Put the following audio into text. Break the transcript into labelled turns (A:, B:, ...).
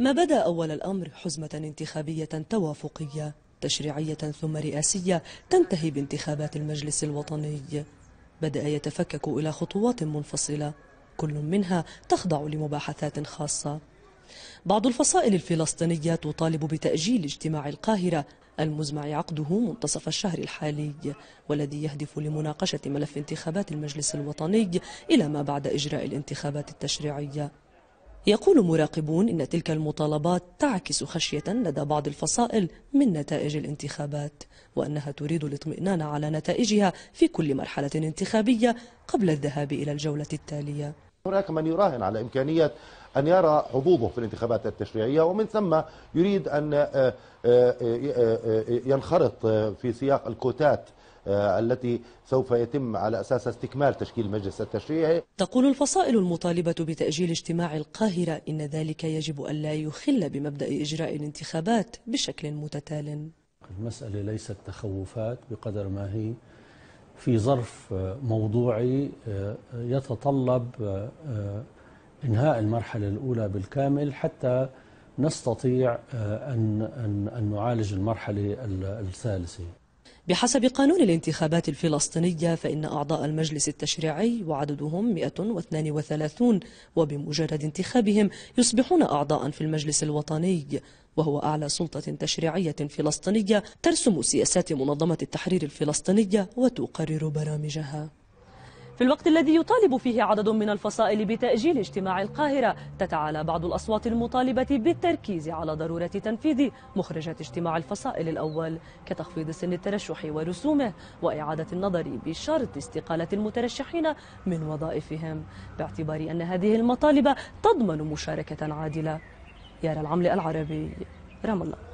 A: ما بدا أول الأمر حزمة انتخابية توافقية تشريعية ثم رئاسية تنتهي بانتخابات المجلس الوطني بدأ يتفكك إلى خطوات منفصلة كل منها تخضع لمباحثات خاصة بعض الفصائل الفلسطينية تطالب بتأجيل اجتماع القاهرة المزمع عقده منتصف الشهر الحالي والذي يهدف لمناقشة ملف انتخابات المجلس الوطني إلى ما بعد إجراء الانتخابات التشريعية يقول مراقبون إن تلك المطالبات تعكس خشية لدى بعض الفصائل من نتائج الانتخابات وأنها تريد الاطمئنان على نتائجها في كل مرحلة انتخابية قبل الذهاب إلى الجولة التالية
B: هناك من يراهن على إمكانية أن يرى حظوظه في الانتخابات التشريعية ومن ثم يريد أن آه، آه، آه، ينخرط في سياق الكوتات آه، التي سوف يتم على أساس استكمال تشكيل المجلس التشريعي
A: تقول الفصائل المطالبة بتأجيل اجتماع القاهرة إن ذلك يجب أن لا يخل بمبدأ إجراء الانتخابات بشكل متتال
C: المسألة ليست تخوفات بقدر ما هي في ظرف آه، موضوعي آه، يتطلب إنهاء المرحلة الأولى بالكامل حتى نستطيع أن, أن, أن نعالج المرحلة الثالثة
A: بحسب قانون الانتخابات الفلسطينية فإن أعضاء المجلس التشريعي وعددهم 132 وبمجرد انتخابهم يصبحون أعضاء في المجلس الوطني وهو أعلى سلطة تشريعية فلسطينية ترسم سياسات منظمة التحرير الفلسطينية وتقرر برامجها في الوقت الذي يطالب فيه عدد من الفصائل بتأجيل اجتماع القاهرة تتعالى بعض الأصوات المطالبة بالتركيز على ضرورة تنفيذ مخرجات اجتماع الفصائل الأول كتخفيض سن الترشح ورسومه وإعادة النظر بشرط استقالة المترشحين من وظائفهم باعتبار أن هذه المطالب تضمن مشاركة عادلة يارى العمل العربي رام الله